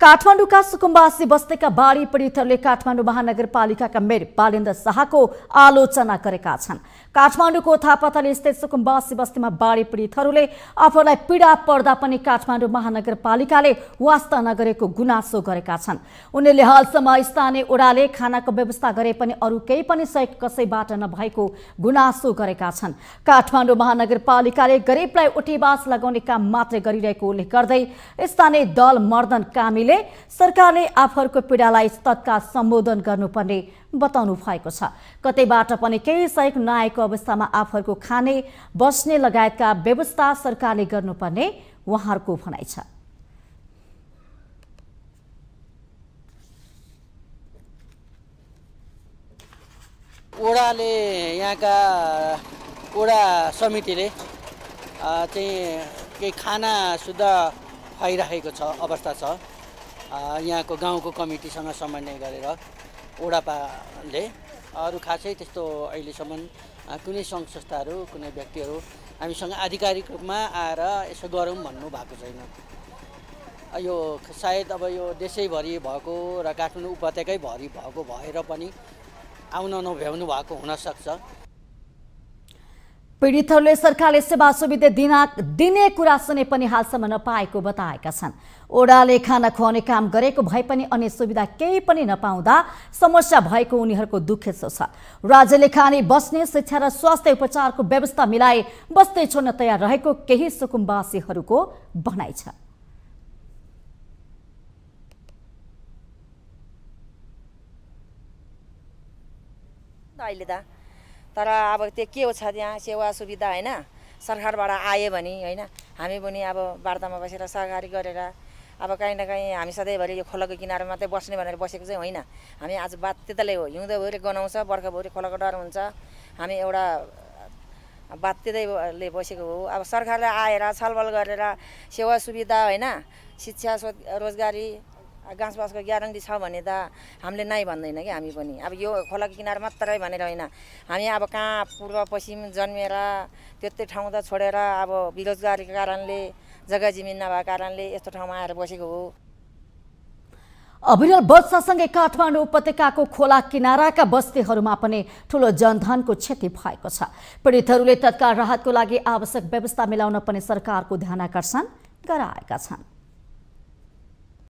काठमाडौँका सुकुम्बासी बस्तीका बाढी पीडितहरूले काठमाडौँ महानगरपालिकाका मेयर बालेन्द्र शाहको आलोचना गरेका छन् काठमाडौँको थापाथली स्थित सुकुम्बासी बस्तीमा बाढी पीडितहरूले आफूलाई पीडा पर्दा पनि काठमाडौँ महानगरपालिकाले वास्ता नगरेको गुनासो गरेका छन् उनीहरूले हालसम्म स्थानीय ओडाले खानाको व्यवस्था गरे पनि अरू केही पनि सहयोग कसैबाट नभएको गुनासो गरेका छन् काठमाडौँ महानगरपालिकाले गरिबलाई उठीवास लगाउने काम मात्रै गरिरहेको उल्लेख गर्दै स्थानीय दल मर्दन कामी ओलीले सरकारले आफूहरूको पीडालाई तत्काल सम्बोधन गर्नुपर्ने बताउनु भएको छ कतैबाट पनि केही सहयोग नआएको अवस्थामा आफूहरूको खाने बस्ने लगायतका व्यवस्था सरकारले गर्नुपर्ने उहाँहरूको भनाइ छ ओडाले यहाँका ओडा समितिले चाहिँ केही खाना शुद्ध खुवाइराखेको छ अवस्था छ यहाँको गाउँको कमिटीसँग समन्वय गरेर ओडापाले अरू खासै त्यस्तो अहिलेसम्म कुनै सङ्घ संस्थाहरू कुनै व्यक्तिहरू हामीसँग आधिकारिक रूपमा आएर यसो गरौँ भन्नु भएको छैन यो सायद अब यो देशैभरि भएको र काठमाडौँ उपत्यकैभरि भएको भएर पनि आउन नभ्याउनु भएको हुनसक्छ पीडितहरूले सरकारले सेवा सुविधा दिन दिने कुरा सुने पनि हालसम्म नपाएको बताएका छन् ओडाले खाना खुवाउने काम गरेको भए पनि अन्य सुविधा केही पनि नपाउँदा समस्या भएको उनीहरूको दुखेसो छ राज्यले खाने बस्ने शिक्षा र स्वास्थ्य उपचारको व्यवस्था मिलाए बस्दै छोड्न तयार रहेको केही सुकुम्बासीहरूको भनाइ छ अहिले तर अब त्यो के छ त्यहाँ सेवा सुविधा होइन सरकारबाट आयो भने होइन हामी पनि अब वार्तामा बसेर सहकारी गरेर अब काहीँ न काहीँ हामी सधैँभरि यो खोलाको किनारमा मात्रै बस्ने भनेर बसेको चाहिँ होइन हामी आज बात त्यतालाई हो हिउँदभरि गनाउँछ बर्खाभरि खोलाको डर हुन्छ हामी एउटा बात त्यतैले बसेको हो अब सरकारले आएर छलफल गरेर सेवा सुविधा होइन शिक्षा रोजगारी बाँसको ग्यारेन्टी छ भने त हामीले नै भन्दैन कि हामी पनि अब यो खोलाको किनार मात्रै भनेर होइन हामी अब कहाँ पूर्व पश्चिम जन्मेर त्यतै ठाउँ त छोडेर अब बेरोजगारीको कारणले जग्गा जमिन नभएको कारणले यस्तो ठाउँमा आएर बसेको हो अभिनल वर्षासँगै काठमाडौँ उपत्यकाको खोला किनाराका बस्तीहरूमा पनि ठुलो जनधनको क्षति भएको छ पीडितहरूले तत्काल राहतको लागि आवश्यक व्यवस्था मिलाउन पनि सरकारको ध्यान आकर्षण गराएका छन्